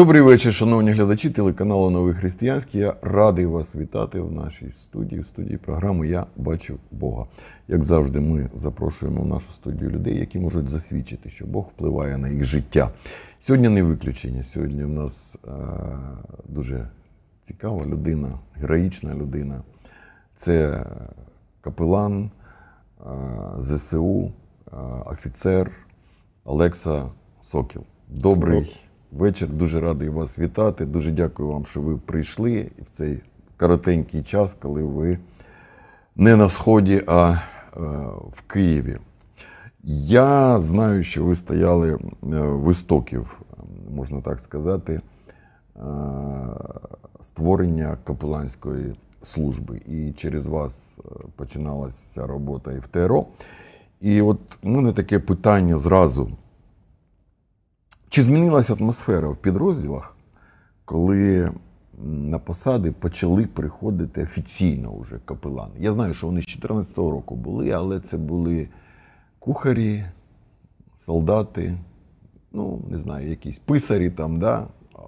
Добрий вечір, шановні глядачі телеканалу Новий Християнський. Я радий вас вітати в нашій студії, в студії програми Я Бачив Бога. Як завжди, ми запрошуємо в нашу студію людей, які можуть засвідчити, що Бог впливає на їх життя. Сьогодні не виключення. Сьогодні в нас е дуже цікава людина, героїчна людина. Це капелан е ЗСУ, е офіцер Олекса Сокіл. Добрий вечір. Дуже радий вас вітати. Дуже дякую вам, що ви прийшли в цей коротенький час, коли ви не на сході, а е, в Києві. Я знаю, що ви стояли е, в істоків, можна так сказати, е, створення капеланської служби. І через вас починалася робота і в ТРО. І от в мене таке питання зразу. Чи змінилася атмосфера в підрозділах, коли на посади почали приходити офіційно вже капелани? Я знаю, що вони з 2014 року були, але це були кухарі, солдати, ну, не знаю, якісь писарі там, да?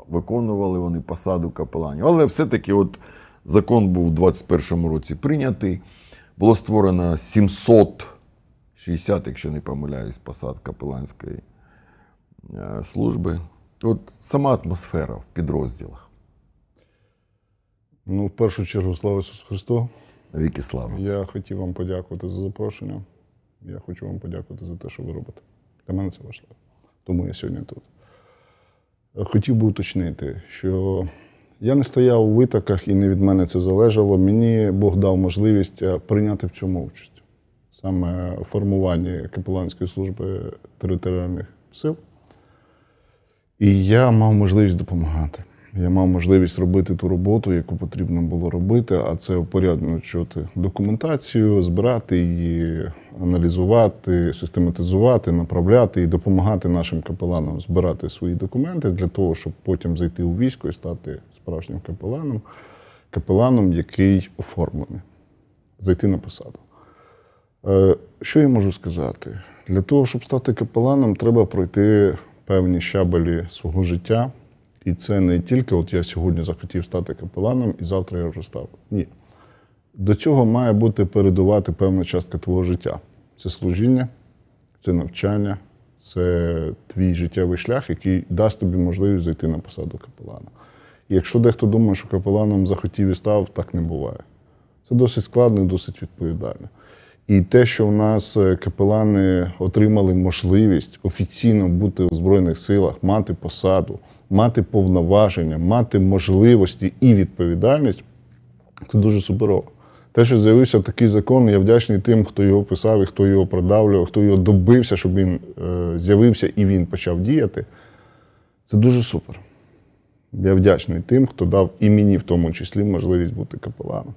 виконували вони посаду капеланів. Але все-таки от закон був у 2021 році прийнятий. Було створено 760, якщо не помиляюсь, посад капеланської. Е, служби? От сама атмосфера в підрозділах. Ну, в першу чергу, слава Ісусу Христу. Віки слава. Я хотів вам подякувати за запрошення. Я хочу вам подякувати за те, що ви робите. Для мене це важливо. Тому я сьогодні тут. Е, хотів би уточнити, що я не стояв у витоках і не від мене це залежало. Мені Бог дав можливість е, прийняти в цьому участь саме формування капеланської служби територіальних сил. І я мав можливість допомагати. Я мав можливість робити ту роботу, яку потрібно було робити, а це упорядночувати документацію, збирати її, аналізувати, систематизувати, направляти і допомагати нашим капеланам збирати свої документи для того, щоб потім зайти у військо і стати справжнім капеланом, капеланом, який оформлений, зайти на посаду. Е, що я можу сказати? Для того, щоб стати капеланом, треба пройти певні щабелі свого життя. І це не тільки от я сьогодні захотів стати капеланом, і завтра я вже став. Ні. До цього має бути передувати певна частка твого життя. Це служіння, це навчання, це твій життєвий шлях, який дасть тобі можливість зайти на посаду капелана. І якщо дехто думає, що капеланом захотів і став, так не буває. Це досить складно і досить відповідально. І те, що в нас е, капелани отримали можливість офіційно бути у Збройних силах, мати посаду, мати повноваження, мати можливості і відповідальність, це дуже суперово. Те, що з'явився такий закон, я вдячний тим, хто його писав і хто його продавлював, хто його добився, щоб він е, з'явився і він почав діяти. Це дуже супер. Я вдячний тим, хто дав і мені в тому числі можливість бути капеланом.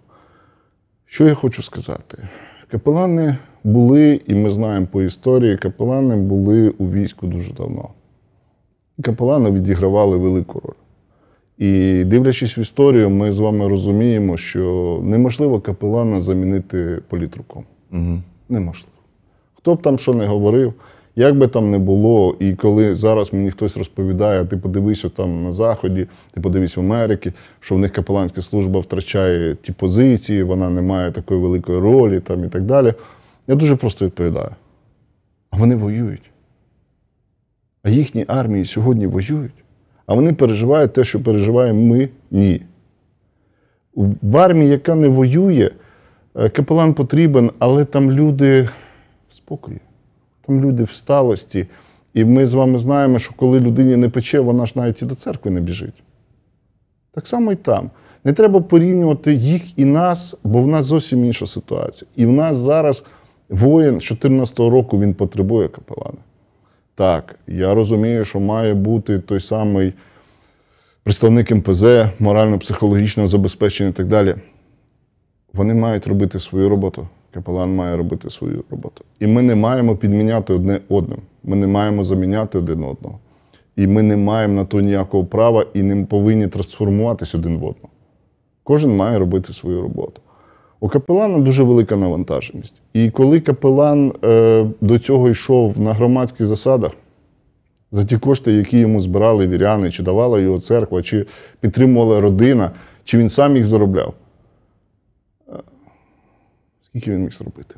Що я хочу сказати? Капелани були, і ми знаємо по історії, капелани були у війську дуже давно. Капелани відігравали велику роль. І дивлячись в історію, ми з вами розуміємо, що неможливо капелана замінити політруком. Угу. Неможливо. Хто б там що не говорив. Як би там не було, і коли зараз мені хтось розповідає, ти подивись там на Заході, ти подивись в Америці, що в них капеланська служба втрачає ті позиції, вона не має такої великої ролі там і так далі. Я дуже просто відповідаю. А вони воюють. А їхні армії сьогодні воюють, а вони переживають те, що переживаємо ми ні. В армії, яка не воює, е, капелан потрібен, але там люди в спокої. Там люди в сталості. І ми з вами знаємо, що коли людині не пече, вона ж навіть і до церкви не біжить. Так само і там. Не треба порівнювати їх і нас, бо в нас зовсім інша ситуація. І в нас зараз воїн 14-го року він потребує капелана. Так, я розумію, що має бути той самий представник МПЗ, морально психологічно забезпечення і так далі. Вони мають робити свою роботу. Капелан має робити свою роботу. І ми не маємо підміняти одне одним. Ми не маємо заміняти один одного. І ми не маємо на то ніякого права і не повинні трансформуватись один в одного. Кожен має робити свою роботу. У капелана дуже велика навантаженість. І коли капелан е, до цього йшов на громадських засадах, за ті кошти, які йому збирали віряни, чи давала його церква, чи підтримувала родина, чи він сам їх заробляв. Скільки він міг зробити?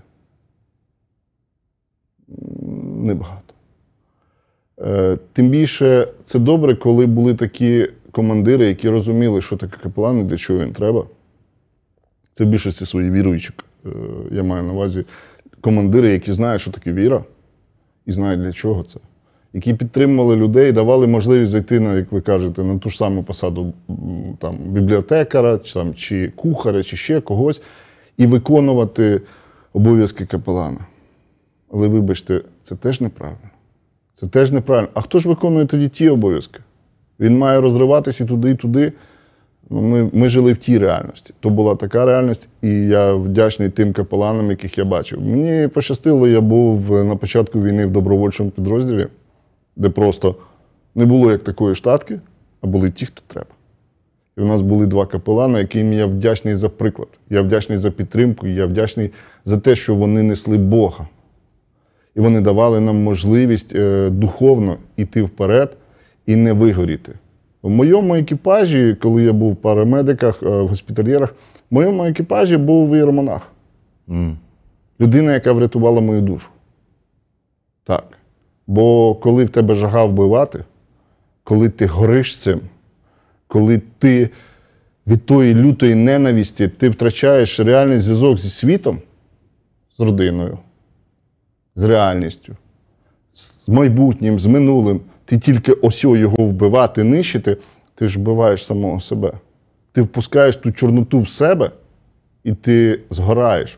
Небагато. Е, тим більше це добре, коли були такі командири, які розуміли, що таке капелан і для чого він треба. Це в більшості свої віруючих, е, я маю на увазі командири, які знають, що таке віра, і знають, для чого це. Які підтримували людей, давали можливість зайти, на, як ви кажете, на ту ж саму посаду там, бібліотекара, чи, там, чи кухаря, чи ще когось і виконувати обов'язки капелана. Але вибачте, це теж неправильно. Це теж неправильно. А хто ж виконує тоді ті обов'язки? Він має розриватися і туди, і туди. Ну, ми ми жили в тій реальності. То була така реальність, і я вдячний тим капеланам, яких я бачив. Мені пощастило, я був на початку війни в добровольчому підрозділі, де просто не було як такої штатки, а були ті, хто треба. І в нас були два капелани, яким я вдячний за приклад. Я вдячний за підтримку, я вдячний за те, що вони несли Бога. І вони давали нам можливість е, духовно йти вперед і не вигоріти. В моєму екіпажі, коли я був в парамедиках, е, в госпітальєрах, в моєму екіпажі був віромонах. Mm. Людина, яка врятувала мою душу. Так. Бо коли в тебе жага вбивати, коли ти гориш цим коли ти від тої лютої ненависті ти втрачаєш реальний зв'язок зі світом, з родиною, з реальністю, з майбутнім, з минулим, ти тільки осьо його вбивати, нищити, ти ж вбиваєш самого себе. Ти впускаєш ту чорноту в себе і ти згораєш.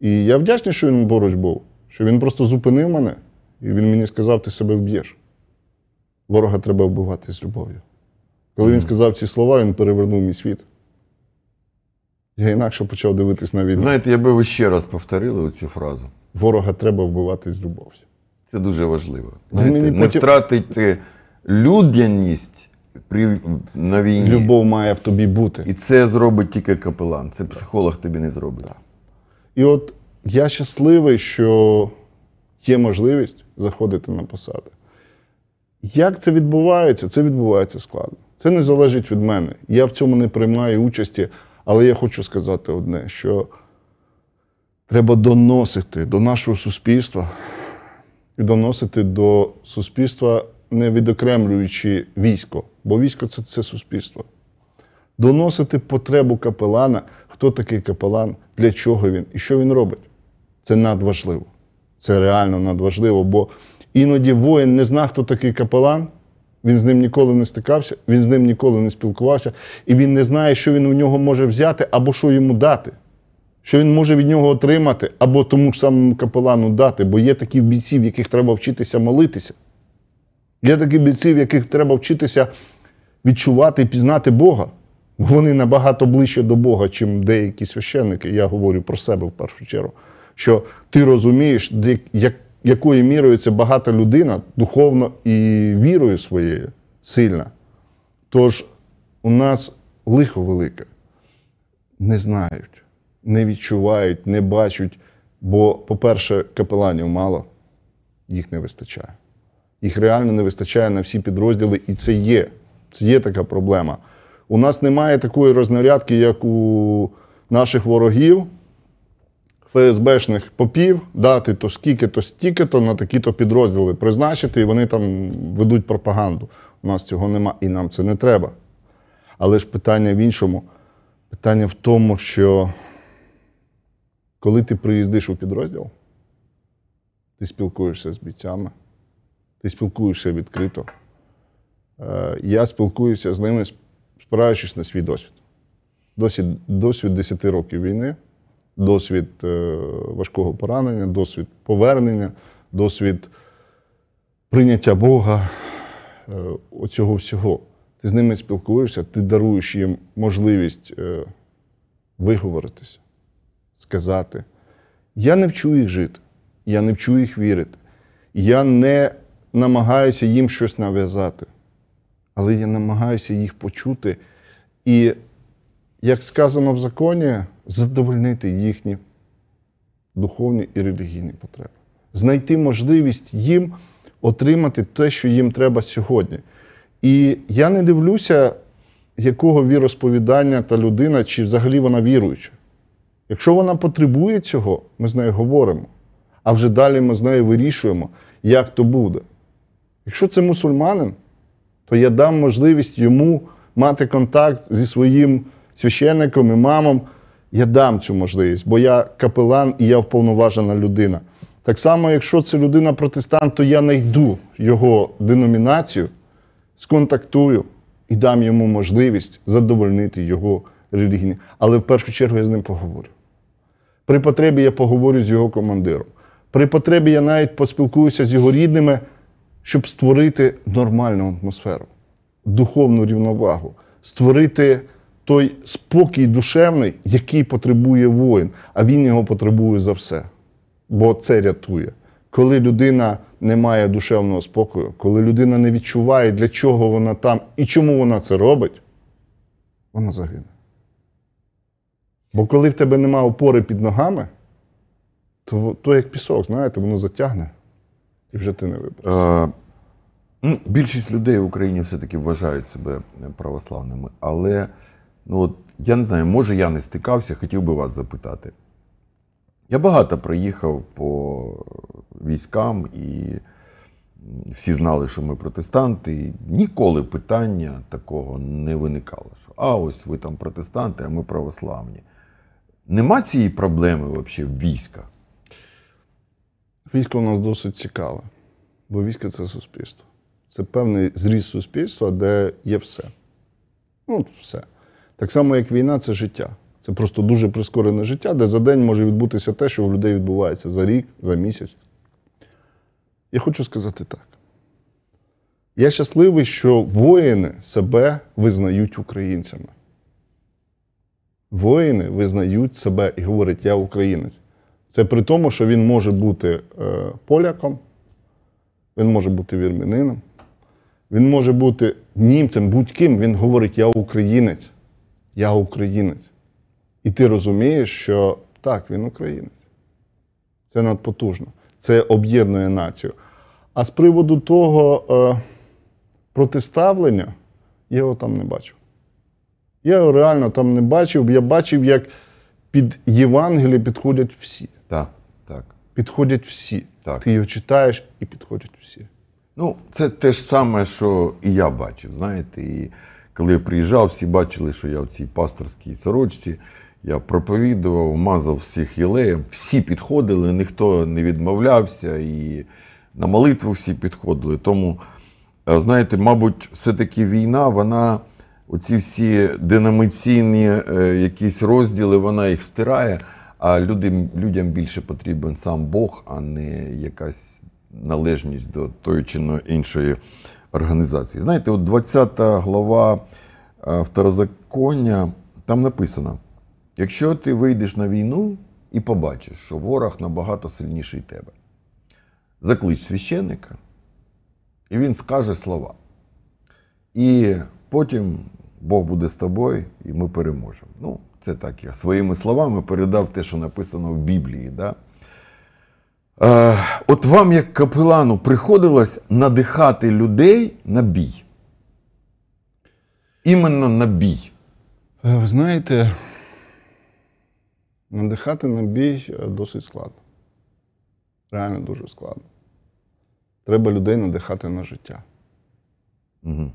І я вдячний, що він поруч був, що він просто зупинив мене, і він мені сказав: ти себе вб'єш. Ворога треба вбивати з любов'ю. Коли він сказав ці слова, він перевернув мій світ. Я інакше почав дивитись на війну. Знаєте, якби ви ще раз повторили цю фразу. Ворога треба вбивати з любов'ю. Це дуже важливо. Знаєте, не потім... втратити людяність при... на війні. Любов має в тобі бути. І це зробить тільки капелан. Це психолог тобі не зробить. Так. І от я щасливий, що є можливість заходити на посади. Як це відбувається? Це відбувається складно. Це не залежить від мене. Я в цьому не приймаю участі, але я хочу сказати одне: що треба доносити до нашого суспільства і доносити до суспільства, не відокремлюючи військо, бо військо це, це суспільство. Доносити потребу капелана, хто такий капелан, для чого він і що він робить. Це надважливо. Це реально надважливо, бо іноді воїн не зна, хто такий капелан. Він з ним ніколи не стикався, він з ним ніколи не спілкувався, і він не знає, що він у нього може взяти або що йому дати, що він може від нього отримати, або тому ж самому капелану дати, бо є такі бійці, в яких треба вчитися молитися. Є такі бійці, в яких треба вчитися відчувати і пізнати Бога. Бо вони набагато ближче до Бога, чим деякі священники. Я говорю про себе в першу чергу. Що ти розумієш, як якою мірою це багата людина духовно і вірою своєю сильна. Тож у нас лихо велике. Не знають, не відчувають, не бачать. Бо, по-перше, капеланів мало, їх не вистачає. Їх реально не вистачає на всі підрозділи, і це є. Це є така проблема. У нас немає такої рознарядки, як у наших ворогів, ФСБшних попів, дати то скільки, то стільки-то на такі-то підрозділи призначити, і вони там ведуть пропаганду. У нас цього нема і нам це не треба. Але ж питання в іншому. Питання в тому, що коли ти приїздиш у підрозділ, ти спілкуєшся з бійцями, ти спілкуєшся відкрито. Е, я спілкуюся з ними, спираючись на свій досвід. Досвід, досвід 10 років війни досвід е, важкого поранення, досвід повернення, досвід прийняття Бога, е, оцього всього. Ти з ними спілкуєшся, ти даруєш їм можливість е, виговоритися, сказати. Я не вчу їх жити, я не вчу їх вірити. Я не намагаюся їм щось нав'язати, але я намагаюся їх почути. І, як сказано в законі, задовольнити їхні духовні і релігійні потреби, знайти можливість їм отримати те, що їм треба сьогодні. І я не дивлюся, якого віросповідання та людина, чи взагалі вона віруюча. Якщо вона потребує цього, ми з нею говоримо, а вже далі ми з нею вирішуємо, як то буде. Якщо це мусульманин, то я дам можливість йому мати контакт зі своїм священником, імамом, я дам цю можливість, бо я капелан і я вповноважена людина. Так само, якщо це людина-протестант, то я знайду його деномінацію, сконтактую і дам йому можливість задовольнити його релігійні. Але в першу чергу я з ним поговорю. При потребі я поговорю з його командиром. При потребі я навіть поспілкуюся з його рідними, щоб створити нормальну атмосферу, духовну рівновагу, створити той спокій душевний, який потребує воїн, а він його потребує за все. Бо це рятує. Коли людина не має душевного спокою, коли людина не відчуває, для чого вона там і чому вона це робить, вона загине. Бо коли в тебе нема опори під ногами, то то як пісок, знаєте, воно затягне і вже ти не вибереш. Е, ну, Більшість людей в Україні все-таки вважають себе православними, але Ну, от, Я не знаю, може я не стикався, хотів би вас запитати. Я багато приїхав по військам, і всі знали, що ми протестанти. Ніколи питання такого не виникало. Що А ось ви там протестанти, а ми православні. Нема цієї проблеми взагалі в військах? Військо у нас досить цікаве, бо військо це суспільство. Це певний зріз суспільства, де є все. Ну, все. Так само, як війна це життя. Це просто дуже прискорене життя, де за день може відбутися те, що у людей відбувається за рік, за місяць. Я хочу сказати так. Я щасливий, що воїни себе визнають українцями. Воїни визнають себе і говорять, я українець. Це при тому, що він може бути е, поляком, він може бути вірмінином, він може бути німцем, будь-ким, він говорить, я українець я українець. І ти розумієш, що так, він українець. Це надпотужно. Це об'єднує націю. А з приводу того е, протиставлення, я його там не бачив. Я його реально там не бачив. Я бачив, як під Євангеліє підходять всі. Так, так. Підходять всі. Так. Ти його читаєш і підходять всі. Ну, це те ж саме, що і я бачив, знаєте. і... Коли я приїжджав, всі бачили, що я в цій пасторській сорочці. Я проповідував, мазав всіх єлеєм. Всі підходили, ніхто не відмовлявся, і на молитву всі підходили. Тому, е, знаєте, мабуть, все-таки війна, вона, оці всі динаміційні е, якісь розділи, вона їх стирає. А людям, людям більше потрібен сам Бог, а не якась належність до тої чи іншої організації. Знаєте, от 20 глава е, второзаконня там написано: якщо ти вийдеш на війну і побачиш, що ворог набагато сильніший тебе, заклич священника, і він скаже слова. І потім Бог буде з тобою, і ми переможемо. Ну, це так я своїми словами передав те, що написано в Біблії. Да? Е, От вам, як капелану, приходилось надихати людей на бій. Іменно на бій. Е, ви знаєте, надихати на бій е, досить складно. Реально дуже складно. Треба людей надихати на життя. Угу.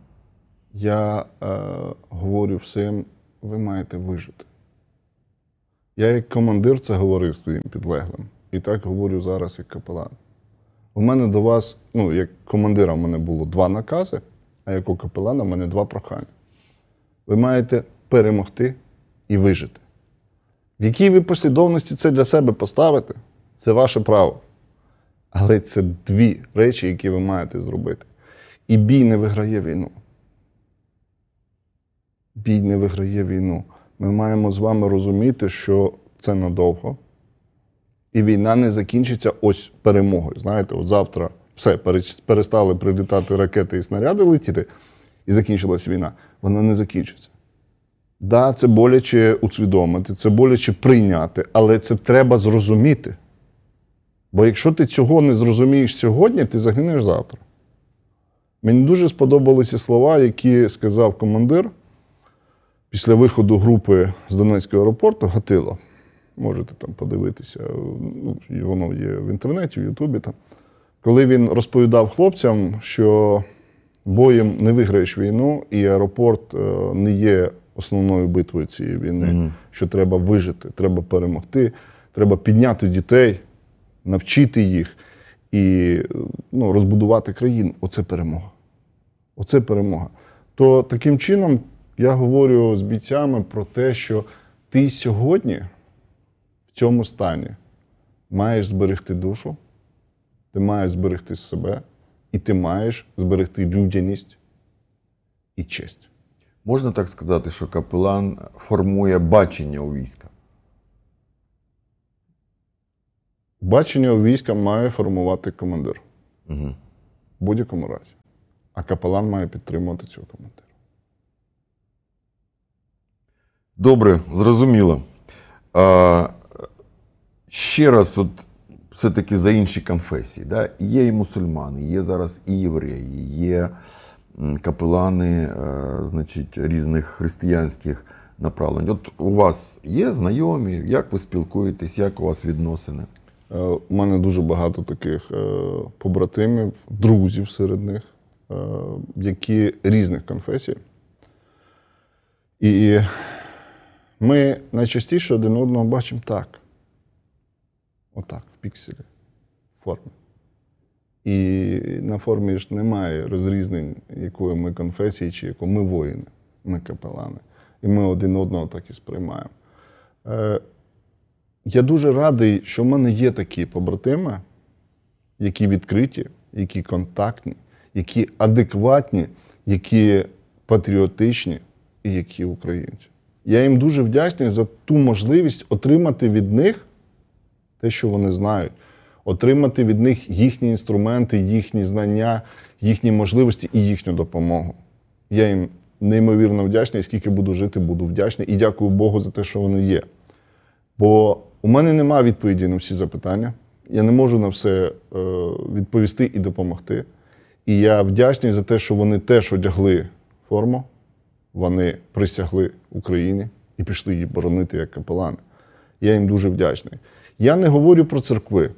Я е, говорю всім, ви маєте вижити. Я, як командир, це говорив своїм підлеглим і так говорю зараз як капелан. У мене до вас, ну, як командира, у мене було два накази, а як у капелана, у мене два прохання. Ви маєте перемогти і вижити. В якій ви послідовності це для себе поставите, це ваше право. Але це дві речі, які ви маєте зробити. І бій не виграє війну. Бій не виграє війну. Ми маємо з вами розуміти, що це надовго і війна не закінчиться ось перемогою. Знаєте, от завтра все перестали прилітати ракети і снаряди летіти, і закінчилась війна. Вона не закінчиться. Так, да, це боляче усвідомити, це боляче прийняти, але це треба зрозуміти. Бо якщо ти цього не зрозумієш сьогодні, ти загинеш завтра. Мені дуже сподобалися слова, які сказав командир після виходу групи з Донецького аеропорту Гатило можете там подивитися, ну, воно є в інтернеті, в Ютубі. там. Коли він розповідав хлопцям, що боєм не виграєш війну, і аеропорт е, не є основною битвою цієї війни, mm що треба вижити, треба перемогти, треба підняти дітей, навчити їх і е, ну, розбудувати країну. Оце перемога. Оце перемога. То таким чином я говорю з бійцями про те, що ти сьогодні в цьому стані маєш зберегти душу, ти маєш зберегти себе, і ти маєш зберегти людяність і честь. Можна так сказати, що капелан формує бачення у війська? Бачення у війська має формувати командир. Угу. В будь-якому разі. А капелан має підтримувати цього командира. Добре, зрозуміло. А ще раз, от все-таки за інші конфесії, да? є і мусульмани, є зараз і євреї, є капелани е, значить, різних християнських направлень. От у вас є знайомі, як ви спілкуєтесь, як у вас відносини? Е, у мене дуже багато таких е, побратимів, друзів серед них, які різних конфесій. І ми найчастіше один одного бачимо так. Отак, в пікселі, в формі. І на формі ж немає розрізнень, якої ми конфесії чи якої ми воїни, ми капелани. І ми один одного так і сприймаємо. Е, Я дуже радий, що в мене є такі побратими, які відкриті, які контактні, які адекватні, які патріотичні і які українці. Я їм дуже вдячний за ту можливість отримати від них те, що вони знають, отримати від них їхні інструменти, їхні знання, їхні можливості і їхню допомогу. Я їм неймовірно вдячний, і скільки буду жити, буду вдячний. І дякую Богу за те, що вони є. Бо у мене немає відповіді на всі запитання. Я не можу на все е, відповісти і допомогти. І я вдячний за те, що вони теж одягли форму, вони присягли Україні і пішли її боронити як капелани. Я їм дуже вдячний. Я не говорю про церкви,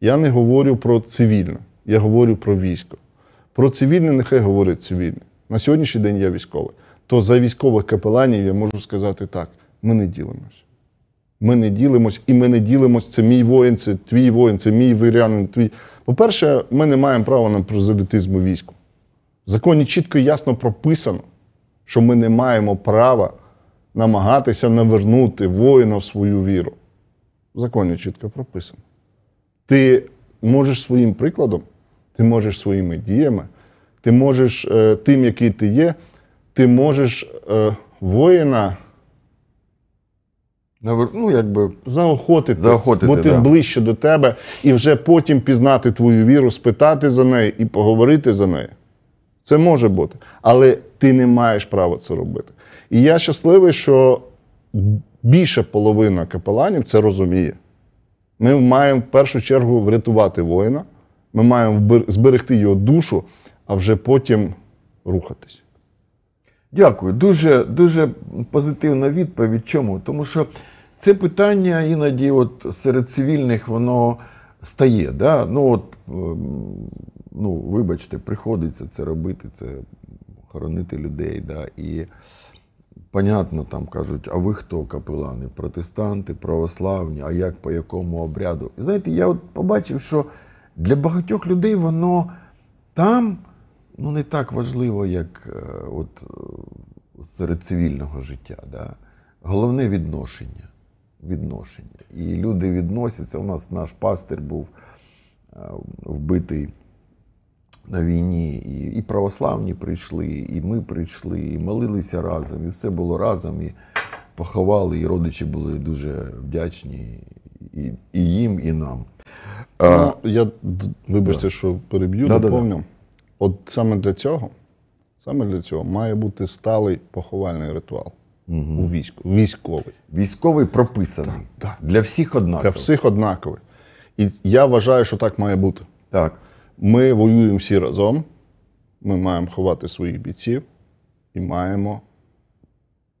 я не говорю про цивільне, я говорю про військо. Про цивільне нехай говорить цивільне. На сьогоднішній день я військовий. То за військових капеланів я можу сказати так: ми не ділимось. Ми не ділимось, і ми не ділимось. Це мій воїн, це твій воїн, це мій вірянин, твій. По-перше, ми не маємо права на прозолітизм у війську. В законі чітко і ясно прописано, що ми не маємо права намагатися навернути воїна в свою віру законі чітко прописано. Ти можеш своїм прикладом, ти можеш своїми діями, ти можеш е, тим, який ти є, ти можеш е, воїна ну, якби заохотити, заохотити бо да. ближче до тебе і вже потім пізнати твою віру, спитати за неї і поговорити за неї. Це може бути, але ти не маєш права це робити. І я щасливий, що більше половина капеланів це розуміє. Ми маємо в першу чергу врятувати воїна, ми маємо зберегти його душу, а вже потім рухатись. Дякую. Дуже дуже позитивна відповідь. Чому? Тому що це питання іноді от серед цивільних воно стає. Да? Ну, от, ем, ну, Вибачте, приходиться це робити, це хоронити людей. Да? І Понятно, там кажуть, а ви хто капелани? Протестанти, православні, а як по якому обряду? І знаєте, я от побачив, що для багатьох людей воно там ну, не так важливо, як е, от, серед цивільного життя. Да? Головне відношення. відношення. І люди відносяться. У нас наш пастир був е, вбитий на війні, і і православні прийшли, і ми прийшли, і молилися разом, і все було разом, і поховали, і родичі були дуже вдячні і і їм, і нам. Ну, а, ну, Я вибачте, да. що переб'ю, да, доповню. Да, От саме для цього саме для цього має бути сталий поховальний ритуал угу. у війську. Військовий. Військовий прописаний. Для всіх однаковий. Для всіх однаковий. І я вважаю, що так має бути. Так. Ми воюємо всі разом, ми маємо ховати своїх бійців і маємо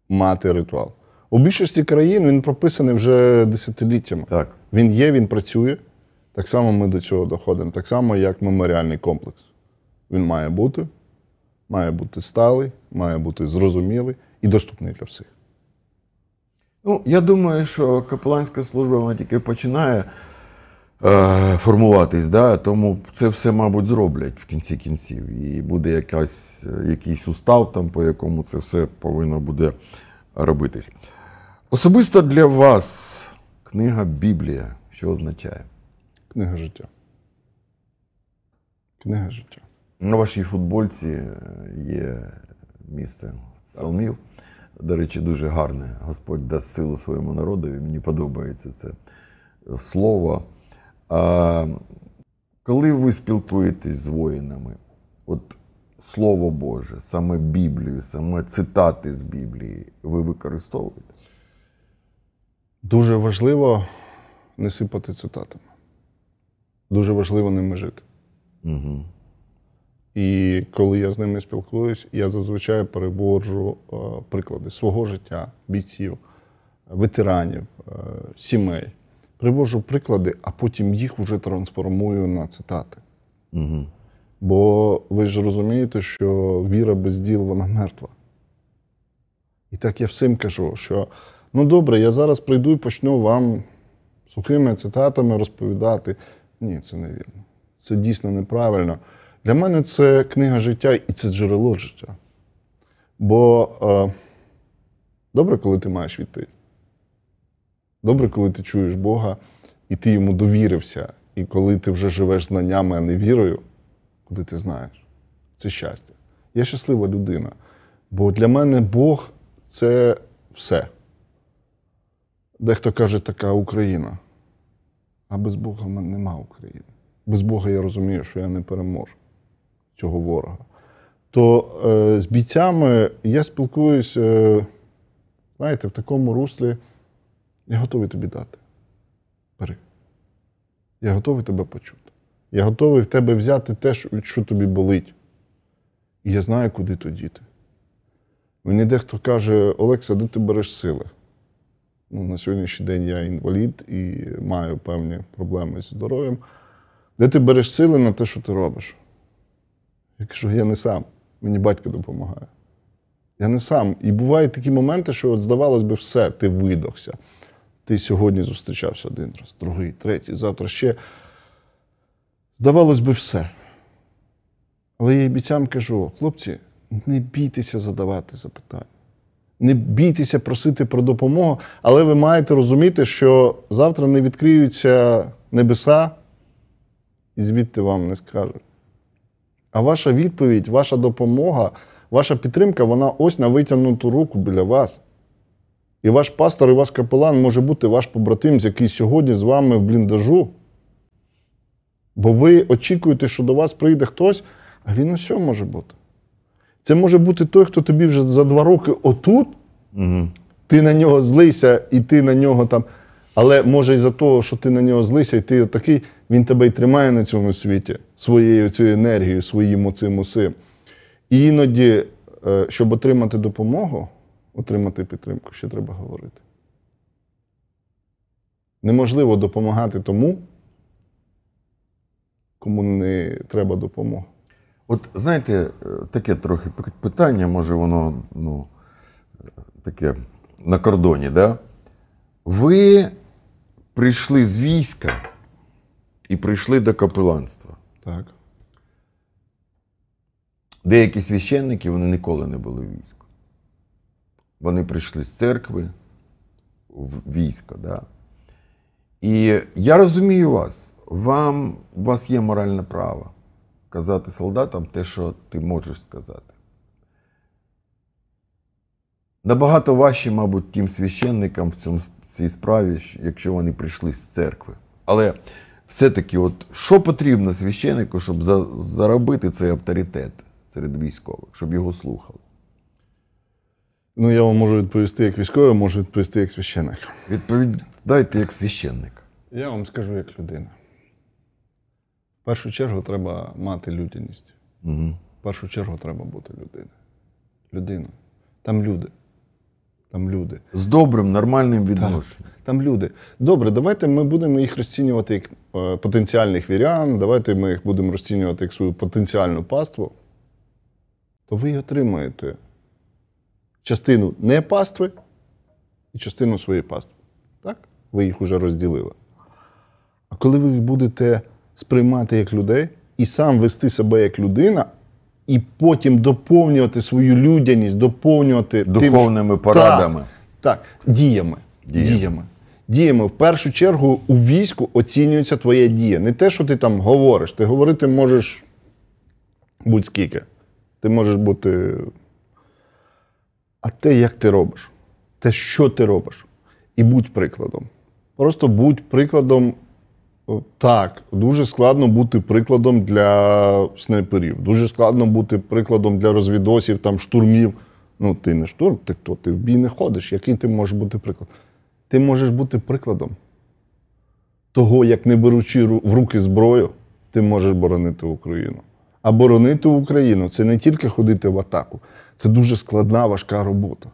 мати ритуал. У більшості країн він прописаний вже десятиліттями. Так. Він є, він працює. Так само ми до цього доходимо. Так само, як меморіальний комплекс. Він має бути, має бути сталий, має бути зрозумілий і доступний для всіх. Ну, я думаю, що капеланська служба вона тільки починає. Е, формуватись. Да? Тому це все, мабуть, зроблять в кінці кінців. І буде якась, е, якийсь устав, там, по якому це все повинно буде робитись. Особисто для вас книга Біблія, що означає? Книга життя. Книга життя. На вашій футбольці е, є місце псалмів. До речі, дуже гарне. Господь дасть силу своєму народу, і мені подобається це слово. Коли ви спілкуєтесь з воїнами, от Слово Боже, саме Біблію, саме цитати з Біблії, ви використовуєте? Дуже важливо не сипати цитатами. Дуже важливо ними жити. Угу. І коли я з ними спілкуюсь, я зазвичай переборжу е, приклади свого життя, бійців, ветеранів, е, сімей привожу приклади, а потім їх вже трансформую на цитати. Угу. Бо ви ж розумієте, що віра без діл вона мертва. І так я всім кажу, що ну добре, я зараз прийду і почну вам сухими цитатами розповідати. Ні, це не вірно. Це дійсно неправильно. Для мене це книга життя і це джерело життя. Бо е, добре, коли ти маєш відповідь. Добре, коли ти чуєш Бога і ти йому довірився. І коли ти вже живеш знаннями, а не вірою, коли ти знаєш, це щастя. Я щаслива людина. Бо для мене Бог це все. Дехто каже, така Україна. А без Бога в мене нема України. Без Бога я розумію, що я не переможу цього ворога. То е, з бійцями я спілкуюся, е, знаєте, в такому руслі. Я готовий тобі дати. Бери. Я готовий тебе почути. Я готовий в тебе взяти те, що тобі болить. І я знаю, куди то діти. Мені дехто каже, Олекса, де ти береш сили? Ну, На сьогоднішній день я інвалід і маю певні проблеми зі здоров'ям. Де ти береш сили на те, що ти робиш? Я кажу, я не сам, мені батько допомагає. Я не сам. І бувають такі моменти, що, от, здавалось би, все, ти видохся. Ти сьогодні зустрічався один раз, другий, третій, завтра ще. Здавалось би, все. Але я бійцям кажу, хлопці, не бійтеся задавати запитання. Не бійтеся просити про допомогу, але ви маєте розуміти, що завтра не відкриються небеса, і звідти вам не скажуть. А ваша відповідь, ваша допомога, ваша підтримка, вона ось на витягнуту руку біля вас. І ваш пастор, і ваш капелан може бути ваш побратим, який сьогодні з вами в бліндажу. Бо ви очікуєте, що до вас прийде хтось, а він усе може бути. Це може бути той, хто тобі вже за два роки отут, угу. ти на нього злися, і ти на нього там. Але може і за того, що ти на нього злися, і ти такий, він тебе і тримає на цьому світі своєю цією енергією, своїм оцим усим. І іноді, е, щоб отримати допомогу, отримати підтримку, ще треба говорити. Неможливо допомагати тому, кому не треба допомога. От знаєте, е, таке трохи питання, може, воно ну, е, таке на кордоні, да? Ви прийшли з війська і прийшли до капеланства. Так. Деякі священники вони ніколи не були в війську. Вони прийшли з церкви в військо. Да? І я розумію вас, вам, у вас є моральне право казати солдатам те, що ти можеш сказати. Набагато важче, мабуть, тим священникам в цьому, цій справі, якщо вони прийшли з церкви. Але все-таки, от, що потрібно священнику, щоб за, заробити цей авторитет серед військових, щоб його слухали? Ну, я вам можу відповісти як військовий, можу відповісти як священник. Відповідайте як священник. Я вам скажу як людина. В першу чергу треба мати людяність. Угу. В першу чергу треба бути людиною. Людина. Там люди. Там люди. З добрим, нормальним відношенням. Там, там люди. Добре, давайте ми будемо їх розцінювати як е, потенціальних вірян, давайте ми їх будемо розцінювати як свою потенціальну паству. То ви й отримаєте частину не пастви і частину своєї пастви. Так? Ви їх уже розділили. А коли ви їх будете сприймати як людей і сам вести себе як людина, і потім доповнювати свою людяність, доповнювати духовними тим, порадами. Так, так діями. діями. Діями. Діями. В першу чергу у війську оцінюється твоя дія. Не те, що ти там говориш. Ти говорити можеш будь-скільки. Ти можеш бути а те, як ти робиш, те, що ти робиш. І будь прикладом. Просто будь прикладом. Е, так, дуже складно бути прикладом для снайперів. Дуже складно бути прикладом для розвідосів, там штурмів. Ну, ти не штурм, ти хто? Ти в бій не ходиш. Який ти можеш бути прикладом? Ти можеш бути прикладом того, як не беручи в руки зброю, ти можеш боронити Україну. А боронити Україну це не тільки ходити в атаку. Це дуже складна, важка робота,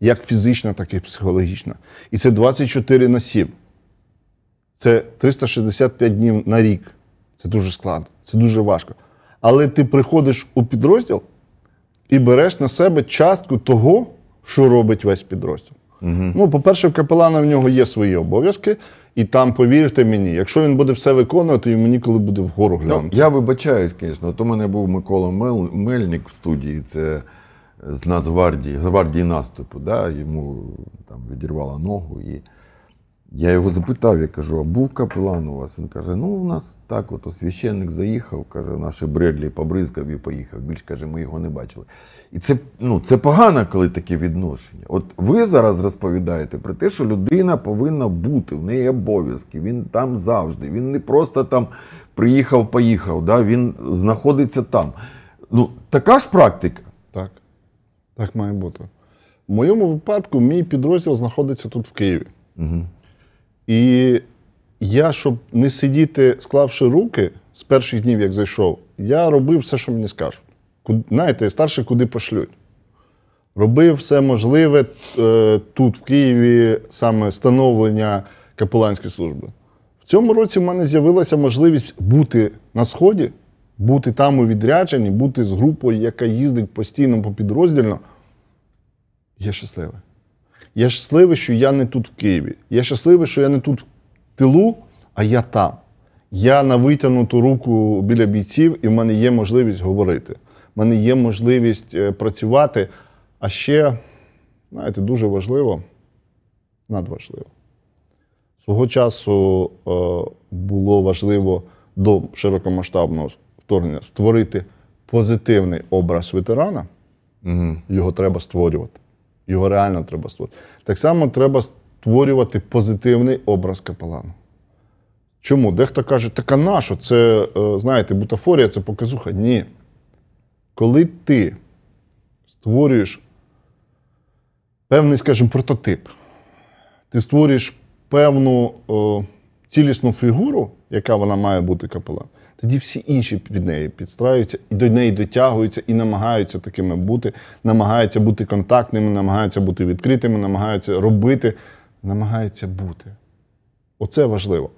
як фізична, так і психологічна. І це 24 на 7. Це 365 днів на рік. Це дуже складно, це дуже важко. Але ти приходиш у підрозділ і береш на себе частку того, що робить весь підрозділ. Угу. Ну, по-перше, в капелана в нього є свої обов'язки, і там, повірте мені, якщо він буде все виконувати, йому ніколи буде вгору ну, глянути. Ну, Я вибачаюсь, звісно. То мене був Микола Мельник в студії. Це з Нацгвардії, з гвардії наступу, да, йому там відірвало ногу. І я його запитав, я кажу, а був капелан у вас? Він каже, ну у нас так, от священник заїхав, каже, наші Бредлі побризкав і поїхав. Більше каже, ми його не бачили. І це ну, це погано, коли таке відношення. От ви зараз розповідаєте про те, що людина повинна бути, в неї обов'язки, він там завжди, він не просто там приїхав, поїхав, да? він знаходиться там. Ну, Така ж практика. Так. Так має бути. В моєму випадку мій підрозділ знаходиться тут в Києві. Угу. І я, щоб не сидіти, склавши руки з перших днів, як зайшов, я робив все, що мені скажуть. Знаєте, старше куди пошлють. Робив все можливе е, тут, в Києві, саме становлення капеланської служби. В цьому році в мене з'явилася можливість бути на Сході. Бути там у відрядженні, бути з групою, яка їздить постійно по попідроздільно, я щасливий. Я щасливий, що я не тут в Києві. Я щасливий, що я не тут в тилу, а я там. Я на витягнуту руку біля бійців, і в мене є можливість говорити. У мене є можливість е, працювати. А ще, знаєте, дуже важливо, надважливо. Свого часу е, було важливо до широкомасштабного вторгнення створити позитивний образ ветерана, угу. його треба створювати. Його реально треба створювати. Так само треба створювати позитивний образ капелана. Чому? Дехто каже, така наша, це, е, знаєте, бутафорія це показуха. Ні. Коли ти створюєш певний, скажімо, прототип, ти створюєш певну о, е, цілісну фігуру, яка вона має бути капелан, тоді всі інші під неї підстраюються і до неї дотягуються, і намагаються такими бути, намагаються бути контактними, намагаються бути відкритими, намагаються робити, намагаються бути. Оце важливо.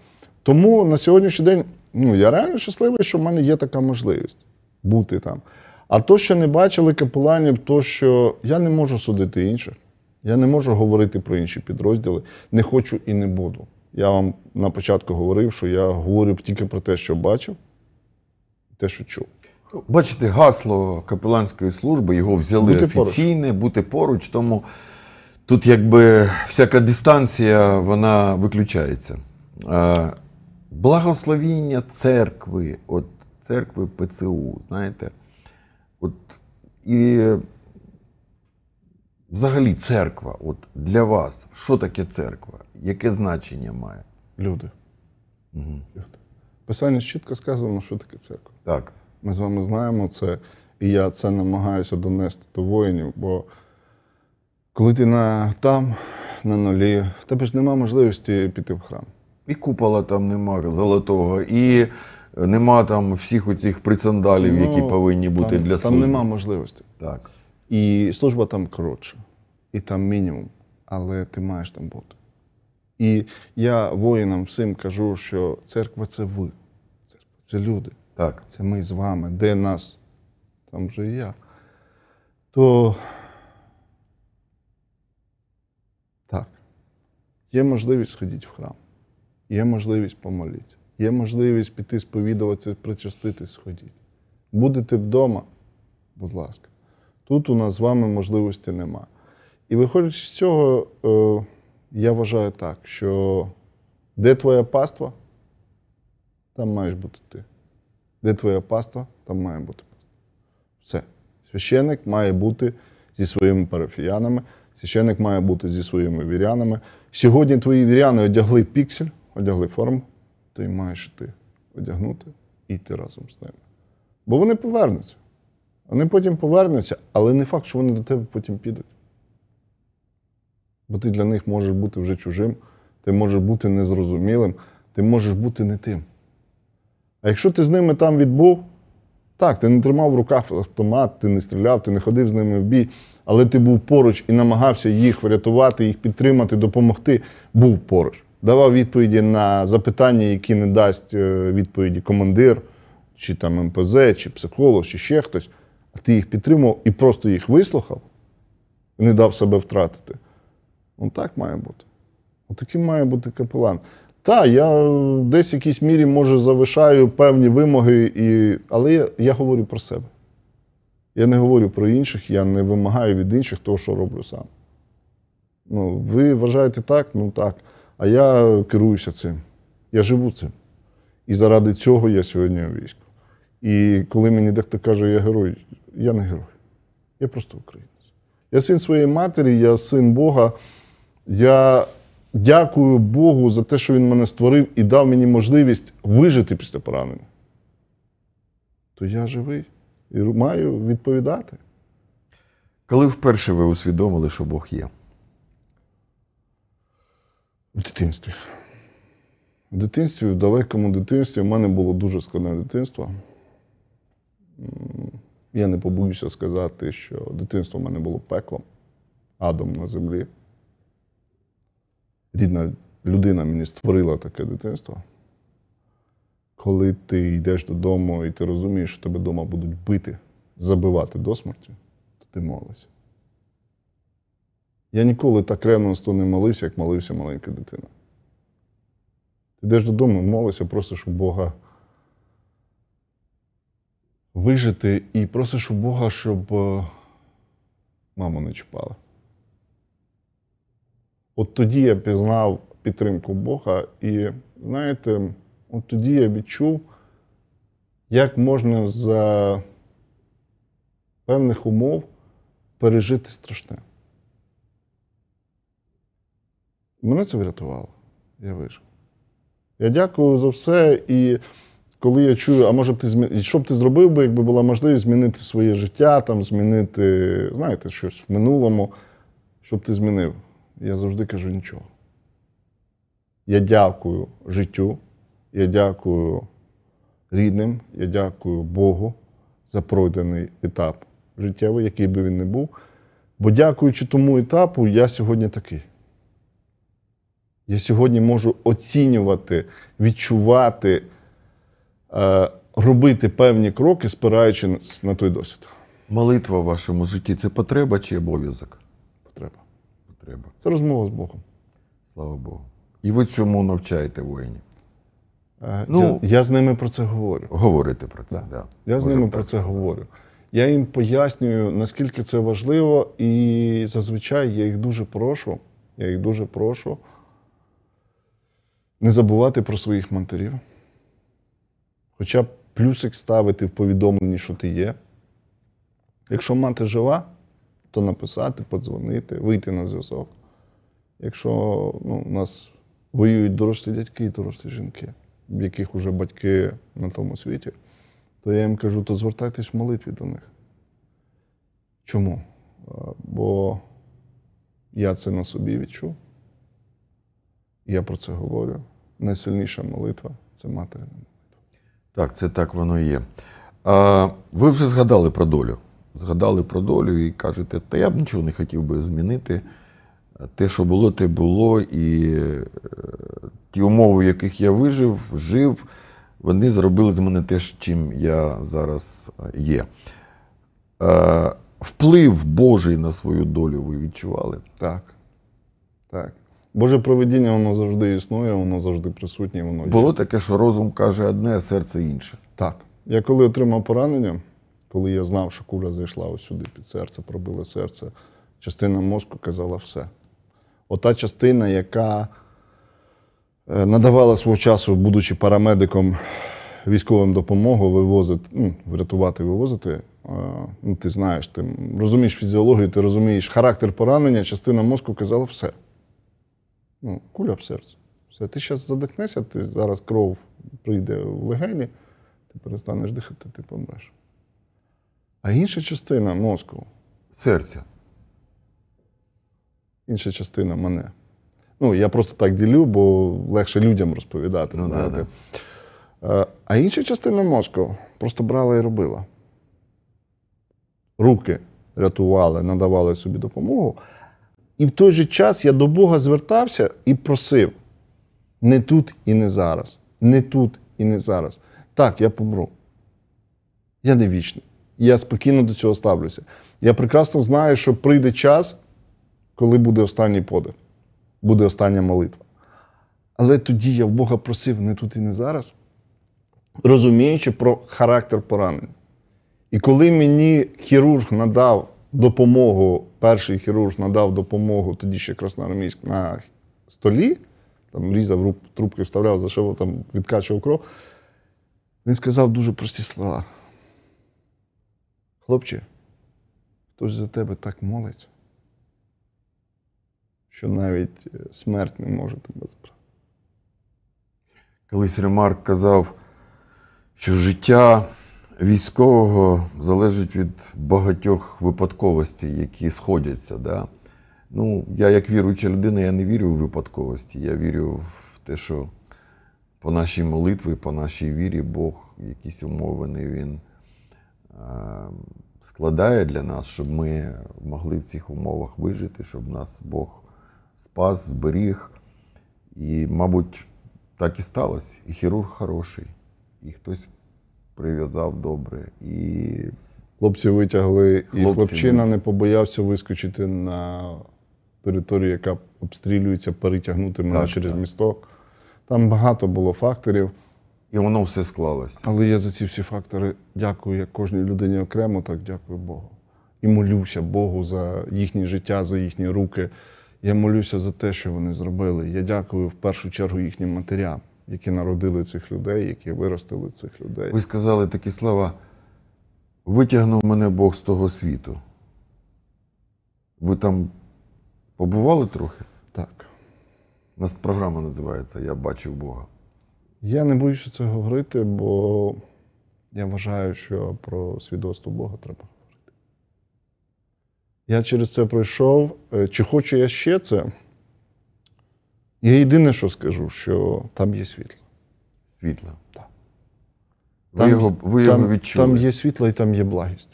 Тому на сьогоднішній день ну, я реально щасливий, що в мене є така можливість бути там. А то, що не бачили капеланів, то що я не можу судити інших, я не можу говорити про інші підрозділи, не хочу і не буду. Я вам на початку говорив, що я говорю тільки про те, що бачив те, що чув. Бачите, гасло капеланської служби його взяли бути офіційне, поруч. бути поруч, тому тут якби всяка дистанція вона виключається. Благословіння церкви, от церкви ПЦУ, знаєте, от і взагалі церква от для вас, що таке церква? Яке значення має? Люди. Угу. Люди. Писання чітко сказано, що таке церква. Так, ми з вами знаємо це, і я це намагаюся донести до воїнів. Бо коли ти на там, на нулі, тебе ж нема можливості піти в храм. І купола там нема золотого, і нема там всіх оцих прицандалів, ну, які повинні бути там, для служби. Там нема можливості. Так. І служба там коротша, і там мінімум, але ти маєш там бути. І я воїнам всім кажу, що церква це ви, церква це люди. Так. Це ми з вами, де нас, там же і я, то так. Є можливість сходити в храм, є можливість помолитися, є можливість піти сповідуватися, причаститись, сходіть. Будете вдома, будь ласка, тут у нас з вами можливості нема. І виходячи з цього, е, я вважаю так, що де твоя паства, там маєш бути ти. Де твоя паства, там має бути паства. Все. Священик має бути зі своїми парафіянами, священик має бути зі своїми вірянами. Сьогодні твої віряни одягли піксель, одягли форму, то й маєш ти одягнути і йти разом з ними. Бо вони повернуться. Вони потім повернуться, але не факт, що вони до тебе потім підуть. Бо ти для них можеш бути вже чужим, ти можеш бути незрозумілим, ти можеш бути не тим. А якщо ти з ними там відбув, так, ти не тримав в руках автомат, ти не стріляв, ти не ходив з ними в бій, але ти був поруч і намагався їх врятувати, їх підтримати, допомогти, був поруч. Давав відповіді на запитання, які не дасть е, відповіді командир, чи там МПЗ, чи психолог, чи ще хтось. А ти їх підтримував і просто їх вислухав, і не дав себе втратити. Ну так має бути. Отаким має бути капелан. Так, я десь в якійсь мірі, може, завишаю певні вимоги, і... але я, я говорю про себе. Я не говорю про інших, я не вимагаю від інших того, що роблю сам. Ну, Ви вважаєте так, ну так. А я керуюся цим. Я живу цим. І заради цього я сьогодні у війську. І коли мені дехто каже, я герой, я не герой. Я просто українець. Я син своєї матері, я син Бога. Я дякую Богу за те, що він мене створив і дав мені можливість вижити після поранення, то я живий і маю відповідати. Коли вперше ви усвідомили, що Бог є? В дитинстві. В дитинстві, в далекому дитинстві, в мене було дуже складне дитинство. Я не побоюся сказати, що дитинство в мене було пеклом, адом на землі рідна людина мені створила таке дитинство. Коли ти йдеш додому і ти розумієш, що тебе вдома будуть бити, забивати до смерті, то ти молишся. Я ніколи так ревностно не молився, як молився маленька дитина. Ти йдеш додому, молишся, просиш у Бога вижити і просиш у Бога, щоб е, маму не чіпала. От тоді я пізнав підтримку Бога, і знаєте, от тоді я відчув, як можна за певних умов пережити страшне. Мене це врятувало, я вийшов. Я дякую за все. І коли я чую, а може б ти змі... що б ти зробив би, якби була можливість змінити своє життя, там, змінити, знаєте, щось в минулому, що б ти змінив я завжди кажу нічого. Я дякую життю, я дякую рідним, я дякую Богу за пройдений етап життєвий, який би він не був. Бо, дякуючи тому етапу, я сьогодні такий. Я сьогодні можу оцінювати, відчувати, е, робити певні кроки, спираючись на той досвід. Молитва в вашому житті це потреба чи обов'язок? треба. Це розмова з Богом. Слава Богу. І ви цьому навчаєте воїнів. Е, ну, я, я з ними про це говорю. Говорити про це. Да. да. Я Можем з ними про це сказати. говорю. Я їм пояснюю, наскільки це важливо, і зазвичай я їх дуже прошу. Я їх дуже прошу не забувати про своїх мантерів. Хоча б плюсик ставити в повідомленні, що ти є. Якщо мати жива, то написати, подзвонити, вийти на зв'язок. Якщо ну, у нас воюють дорослі дядьки і дорослі жінки, в яких вже батьки на тому світі, то я їм кажу, то звертайтесь в молитві до них. Чому? Бо я це на собі відчув, я про це говорю. Найсильніша молитва це материна молитва. Так, це так воно і є. А, Ви вже згадали про долю згадали про долю і кажете, та я б нічого не хотів би змінити. Те, що було, те було, і е, ті умови, в яких я вижив, жив, вони зробили з мене те, чим я зараз е, є. Е, вплив Божий на свою долю ви відчували? Так. Так. Боже проведіння, воно завжди існує, воно завжди присутнє. воно є. Було таке, що розум каже одне, а серце інше. Так. Я коли отримав поранення, коли я знав, що куля зайшла ось сюди під серце, пробила серце, частина мозку казала все. Ота частина, яка е, надавала свого часу, будучи парамедиком військовим допомогу, вивозити, ну, врятувати, вивозити, е, ну, ти знаєш, ти розумієш фізіологію, ти розумієш характер поранення, частина мозку казала все. Ну, Куля в серце. Все. Ти зараз задихнешся, ти зараз кров прийде в легені, ти перестанеш дихати, ти помреш. А інша частина мозку. Серця. Інша частина мене. Ну, я просто так ділю, бо легше людям розповідати. Ну, да, да. Е, а інша частина мозку просто брала і робила. Руки рятували, надавали собі допомогу. І в той же час я до Бога звертався і просив: не тут і не зараз. Не тут і не зараз. Так, я помру. Я не вічний. Я спокійно до цього ставлюся. Я прекрасно знаю, що прийде час, коли буде останній подих, буде остання молитва. Але тоді я в Бога просив не тут і не зараз, розуміючи про характер поранення. І коли мені хірург надав допомогу, перший хірург надав допомогу тоді ще Красноармійськ на столі, там різав трубки, вставляв, зашивав, там відкачував кров, він сказав дуже прості слова. Хлопче, хтось за тебе так молиться, що навіть е, смерть не може тебе збрати. Колись Ремарк казав, що життя військового залежить від багатьох випадковостей, які сходяться. Да? Ну, Я, як віруюча людина, я не вірю в випадковості. Я вірю в те, що по нашій молитві, по нашій вірі Бог, якісь умовини Він Ем, складає для нас, щоб ми могли в цих умовах вижити, щоб нас Бог спас, зберіг. І, мабуть, так і сталося. І хірург хороший, і хтось прив'язав добре. і... Хлопці витягли, Хлопці і хлопчина вит... не побоявся вискочити на територію, яка обстрілюється, перетягнути мене через так. місток. Там багато було факторів. І воно все склалось. Але я за ці всі фактори дякую як кожній людині окремо, так дякую Богу. І молюся Богу за їхнє життя, за їхні руки. Я молюся за те, що вони зробили. Я дякую в першу чергу їхнім матерям, які народили цих людей, які виростили цих людей. Ви сказали такі слова: витягнув мене Бог з того світу. Ви там побували трохи? Так. У нас програма називається Я бачив Бога. Я не боюся це говорити, бо я вважаю, що про свідоцтво Бога треба говорити. Я через це пройшов. Е, чи хочу я ще це? Я єдине, що скажу, що там є світло. Світло. Так. Ви там, його ви там, відчули. Там є світло і там є благість.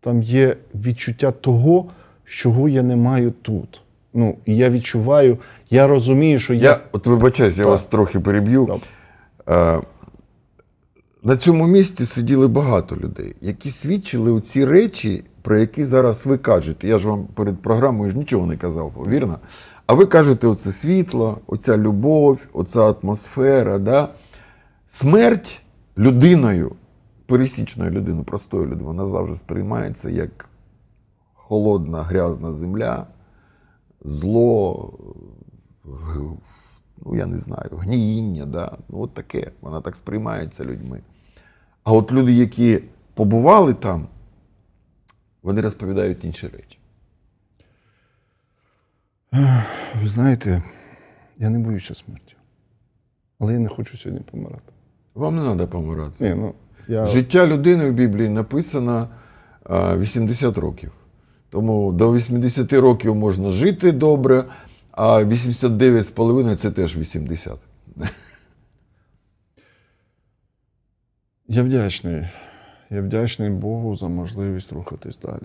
Там є відчуття того, чого я не маю тут. Ну, І я відчуваю, я розумію, що я. я от вибачаюсь, я так. вас трохи переб'ю. Е, на цьому місці сиділи багато людей, які свідчили у ці речі, про які зараз ви кажете. Я ж вам перед програмою ж нічого не казав, повірно? А ви кажете, оце світло, оця любов, оця атмосфера. Да? Смерть людиною, пересічною людиною, простою людиною, вона завжди сприймається як холодна, грязна земля, зло, ну я не знаю, гніїння, да? ну от таке, вона так сприймається людьми. А от люди, які побували там, вони розповідають інші речі. Ви знаєте, я не боюся смерті. Але я не хочу сьогодні помирати. Вам не треба помирати. Ні, ну, я... Життя людини в Біблії написано 80 років. Тому до 80 років можна жити добре, а 89,5 це теж 80. Я вдячний. Я вдячний Богу за можливість рухатись далі.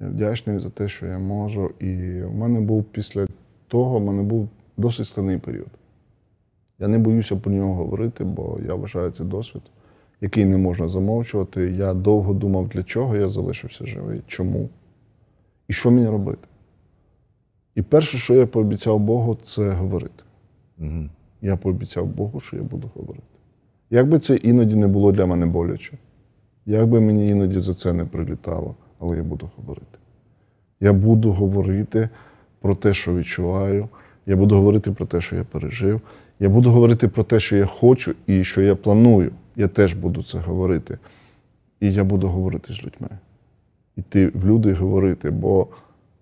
Я вдячний за те, що я можу. І в мене був після того в мене був досить складний період. Я не боюся про нього говорити, бо я вважаю це досвід, який не можна замовчувати. Я довго думав, для чого я залишився живий, чому і що мені робити. І перше, що я пообіцяв Богу, це говорити. Угу. Я пообіцяв Богу, що я буду говорити. Як би це іноді не було для мене боляче, як би мені іноді за це не прилітало, але я буду говорити. Я буду говорити про те, що відчуваю, я буду говорити про те, що я пережив, я буду говорити про те, що я хочу і що я планую. Я теж буду це говорити. І я буду говорити з людьми. Іти в люди говорити, бо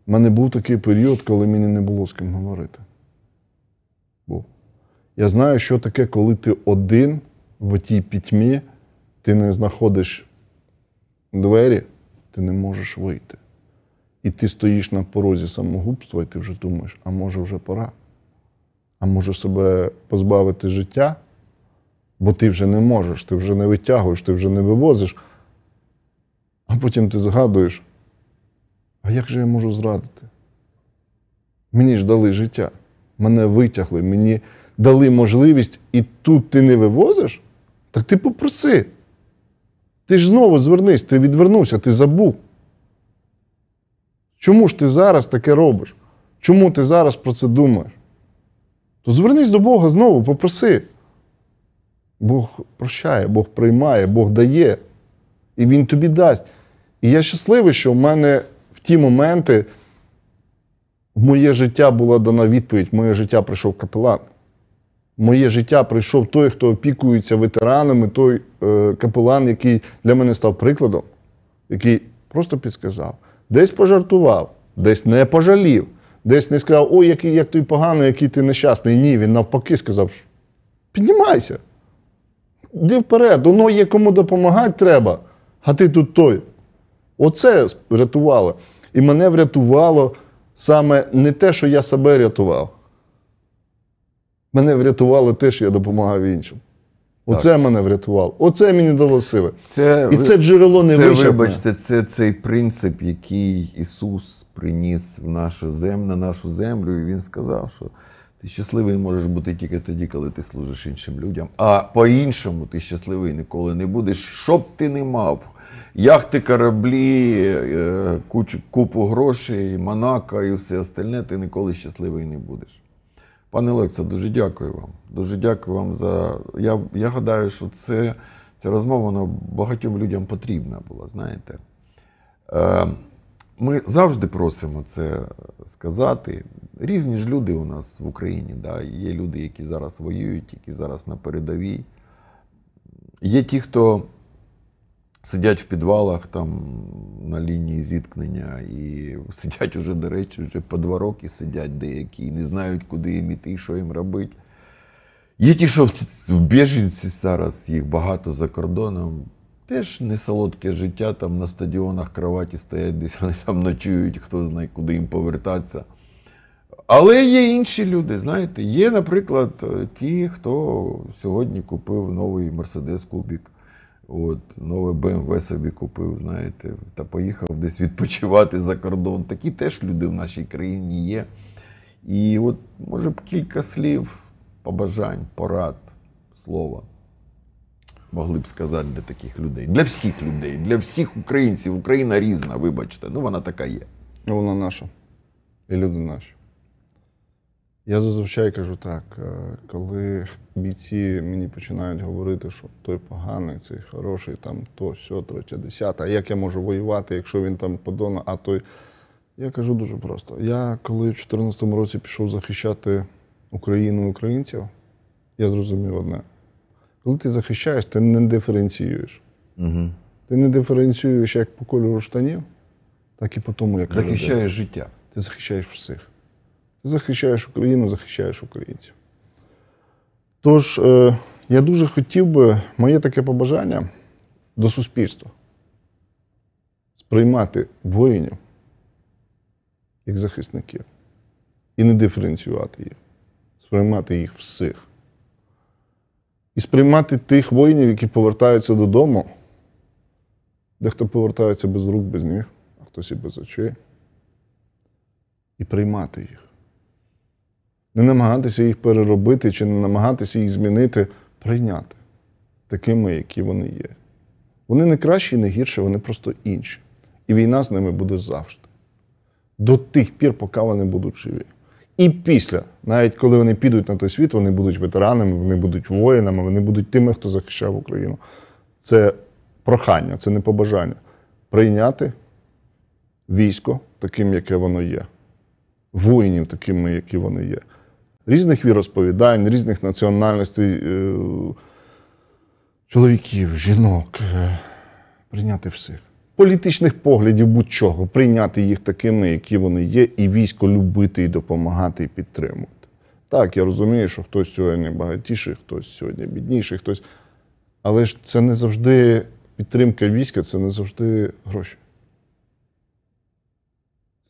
у мене був такий період, коли мені не було з ким говорити. Бо я знаю, що таке, коли ти один в тій пітьмі, ти не знаходиш двері, ти не можеш вийти. І ти стоїш на порозі самогубства, і ти вже думаєш, а може вже пора, а може себе позбавити життя, бо ти вже не можеш, ти вже не витягуєш, ти вже не вивозиш, а потім ти згадуєш. А як же я можу зрадити? Мені ж дали життя, мене витягли, мені дали можливість, і тут ти не вивозиш? Так ти попроси. Ти ж знову звернись, ти відвернувся, ти забув. Чому ж ти зараз таке робиш? Чому ти зараз про це думаєш? То звернись до Бога знову, попроси. Бог прощає, Бог приймає, Бог дає, і Він тобі дасть. І я щасливий, що в мене ті моменти в моє життя була дана відповідь: моє життя прийшов капелан. Моє життя прийшов той, хто опікується ветеранами, той е, капелан, який для мене став прикладом, який просто підказав. десь пожартував, десь не пожалів, десь не сказав, ой, який як ти поганий, який ти нещасний. Ні, він навпаки сказав, піднімайся. Йди вперед, воно є кому допомагати треба, а ти тут той. Оце рятувало. І мене врятувало саме не те, що я себе рятував. Мене врятувало те, що я допомагав іншим. Оце так. мене врятувало. Оце мені дало сили. Це, І це джерело не Це, Вибачте, це цей принцип, який Ісус приніс в нашу землю, на нашу землю, і Він сказав, що ти щасливий можеш бути тільки тоді, коли ти служиш іншим людям. А по-іншому ти щасливий ніколи не будеш. Що б ти не мав? Яхти, кораблі, е, куч, купу грошей, Монако і все остальне, ти ніколи щасливий не будеш. Пане Олексе, дуже дякую вам. Дуже дякую вам за. Я я гадаю, що це, ця розмова вона багатьом людям потрібна була, знаєте. Е, ми завжди просимо це сказати. Різні ж люди у нас в Україні. Да? Є люди, які зараз воюють, які зараз на передовій. Є ті, хто сидять в підвалах там на лінії зіткнення і сидять уже, до речі, вже по два роки сидять деякі, і не знають, куди їм іти і що їм робити. Є ті, що в біженці зараз, їх багато за кордоном. Теж не солодке життя, там на стадіонах кроваті стоять, десь вони там ночують, хто знає, куди їм повертатися. Але є інші люди, знаєте, є, наприклад, е, ті, хто сьогодні купив новий Мерседес Кубік, от, нове БМВ собі купив, знаєте, та поїхав десь відпочивати за кордон. Такі теж люди в нашій країні є. І от, може б, кілька слів, побажань, порад, слова могли б сказати для таких людей, для всіх людей, для всіх українців. Україна різна, вибачте. Ну вона така є. Ну, вона наша. І люди наші. Я зазвичай кажу так: е, коли бійці мені починають говорити, що той поганий, цей хороший, там то, все, третя десята, а як я можу воювати, якщо він там подона, а той. Я кажу дуже просто. Я коли в 2014 році пішов захищати Україну українців, я зрозумів одне. Коли ти захищаєш, ти не диференціюєш. Угу. Ти не диференціюєш як по кольору штанів, так і по тому, як захищаєш людей. життя. Ти захищаєш всіх. Ти захищаєш Україну, захищаєш українців. Тож, е, я дуже хотів би, моє таке побажання до суспільства сприймати воїнів як захисників і не диференціювати їх, сприймати їх всіх і сприймати тих воїнів, які повертаються додому. Дехто повертається без рук, без ніг, а хтось і без очей. І приймати їх. Не намагатися їх переробити чи не намагатися їх змінити, прийняти такими, які вони є. Вони не кращі і не гірші, вони просто інші. І війна з ними буде завжди. До тих пір, поки вони будуть живі і після, навіть коли вони підуть на той світ, вони будуть ветеранами, вони будуть воїнами, вони будуть тими, хто захищав Україну. Це прохання, це не побажання. Прийняти військо таким, яке воно є, воїнів такими, які вони є. Різних віросповідань, різних національностей, е, чоловіків, жінок, е, прийняти всіх політичних поглядів будь-чого, прийняти їх такими, які вони є, і військо любити, і допомагати, і підтримувати. Так, я розумію, що хтось сьогодні багатіший, хтось сьогодні бідніший, хтось. Але ж це не завжди підтримка війська, це не завжди гроші.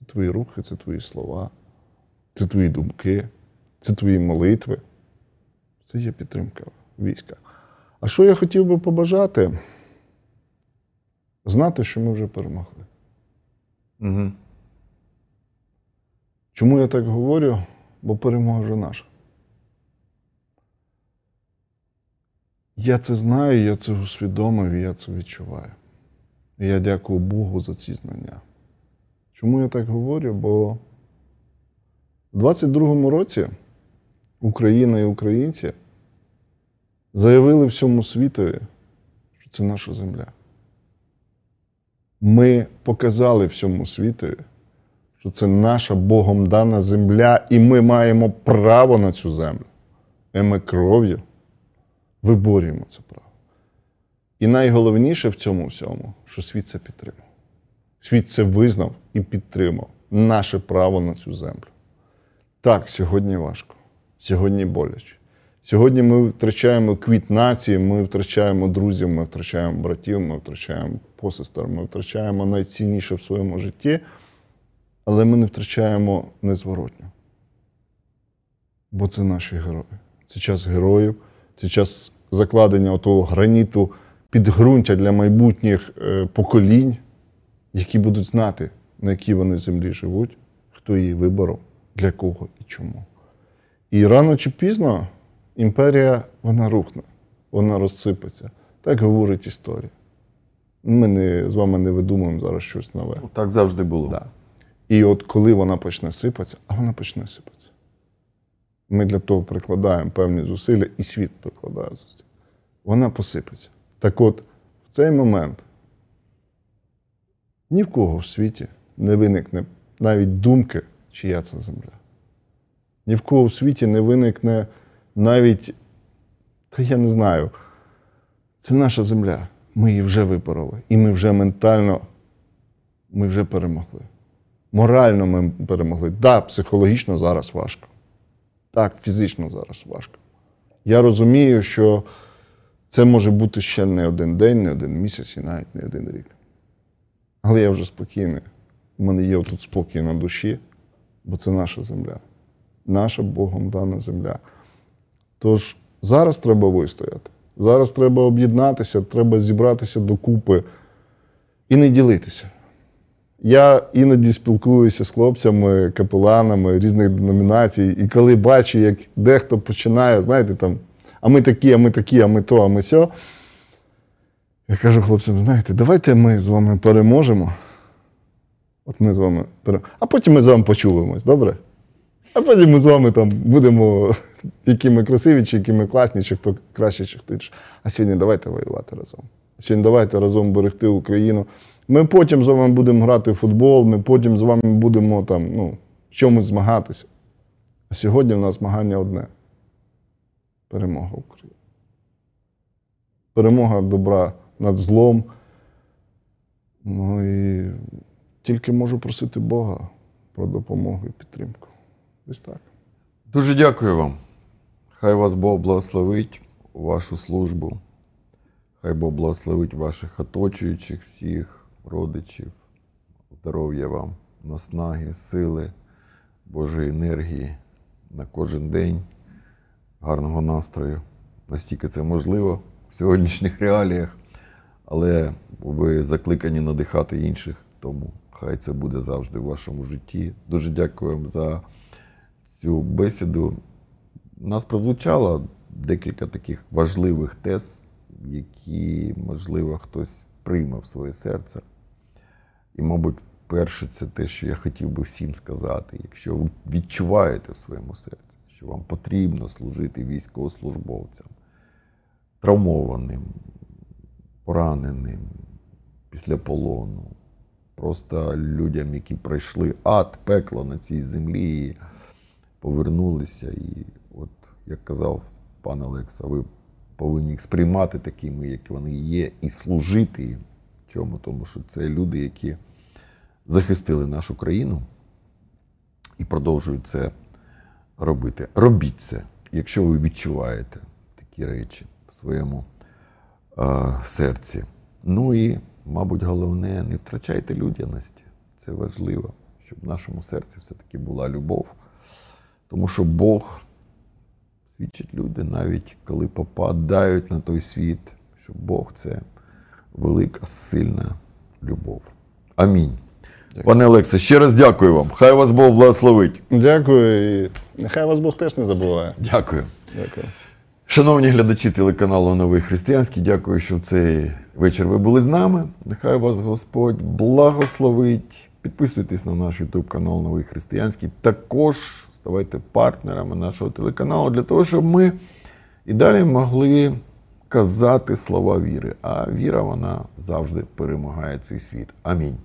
Це твої рухи, це твої слова, це твої думки, це твої молитви. Це є підтримка війська. А що я хотів би побажати? знати, що ми вже перемогли. Угу. Чому я так говорю? Бо перемога вже наша. Я це знаю, я це усвідомив я це відчуваю. І я дякую Богу за ці знання. Чому я так говорю? Бо в 22-му році Україна і українці заявили всьому світові, що це наша земля. Ми показали всьому світу, що це наша Богом дана земля, і ми маємо право на цю землю. І е, ми кров'ю виборюємо це право. І найголовніше в цьому всьому, що світ це підтримав. Світ це визнав і підтримав наше право на цю землю. Так, сьогодні важко, сьогодні боляче. Сьогодні ми втрачаємо квіт нації, ми втрачаємо друзів, ми втрачаємо братів, ми втрачаємо посестер. Ми втрачаємо найцінніше в своєму житті, але ми не втрачаємо незворотньо. Бо це наші герої. Це час героїв, це час закладення того граніту підґрунтя для майбутніх е, поколінь, які будуть знати, на якій вони землі живуть, хто її виборов, для кого і чому. І рано чи пізно імперія вона рухне, вона розсипеться. Так говорить історія ми не, з вами не видумуємо зараз щось нове. Ну, так завжди було. Да. І от коли вона почне сипатися, а вона почне сипатися. Ми для того прикладаємо певні зусилля, і світ прикладає зусилля. Вона посипеться. Так от, в цей момент ні в кого в світі не виникне навіть думки, чия це земля. Ні в кого в світі не виникне навіть, та я не знаю, це наша земля ми її вже випороли. І ми вже ментально ми вже перемогли. Морально ми перемогли. Так, да, психологічно зараз важко. Так, фізично зараз важко. Я розумію, що це може бути ще не один день, не один місяць і навіть не один рік. Але я вже спокійний. У мене є тут спокій на душі, бо це наша земля, наша Богом дана земля. Тож зараз треба вистояти. Зараз треба об'єднатися, треба зібратися докупи і не ділитися. Я іноді спілкуюся з хлопцями, капеланами різних деномінацій, і коли бачу, як дехто починає, знаєте, там, а ми такі, а ми такі, а ми то, а ми сьо. Я кажу хлопцям, знаєте, давайте ми з вами переможемо. От ми з вами переможемо. А потім ми з вами почуємось, добре? А потім ми з вами там будемо, які ми красиві, чи які ми класні, чи хто краще, чи хто інше. А сьогодні давайте воювати разом. Сьогодні давайте разом берегти Україну. Ми потім з вами будемо грати в футбол, ми потім з вами будемо там, ну, в чомусь змагатися. А сьогодні в нас змагання одне перемога України. Перемога добра над злом. Ну і тільки можу просити Бога про допомогу і підтримку. Ось так. Дуже дякую вам. Хай вас Бог благословить вашу службу. Хай Бог благословить ваших оточуючих, всіх родичів, здоров'я вам, наснаги, сили, Божої енергії на кожен день, гарного настрою. Настільки це можливо в сьогоднішніх реаліях, але ви закликані надихати інших, тому хай це буде завжди в вашому житті. Дуже дякую вам за цю бесіду. У нас прозвучало декілька таких важливих тез, які, можливо, хтось прийме в своє серце. І, мабуть, перше, це те, що я хотів би всім сказати. Якщо ви відчуваєте в своєму серці, що вам потрібно служити військовослужбовцям, травмованим, пораненим після полону, просто людям, які пройшли ад, пекло на цій землі повернулися. І, от, як казав пан Олекса, ви повинні їх сприймати такими, як вони є, і служити їм. Чому? Тому що це люди, які захистили нашу країну і продовжують це робити. Робіть це, якщо ви відчуваєте такі речі в своєму е, серці. Ну і, мабуть, головне, не втрачайте людяності. Це важливо, щоб в нашому серці все-таки була любов. Тому що Бог свідчить люди, навіть коли попадають на той світ, що Бог це велика, сильна любов. Амінь. Дякую. Пане Олексе, ще раз дякую вам. Хай вас Бог благословить. Дякую. І Нехай вас Бог теж не забуває. Дякую. Дякую. Шановні глядачі телеканалу Новий Християнський, дякую, що в цей вечір ви були з нами. Нехай вас Господь благословить. Підписуйтесь на наш YouTube канал Новий Християнський. Також ставайте партнерами нашого телеканалу, для того, щоб ми і далі могли казати слова віри. А віра вона завжди перемагає цей світ. Амінь.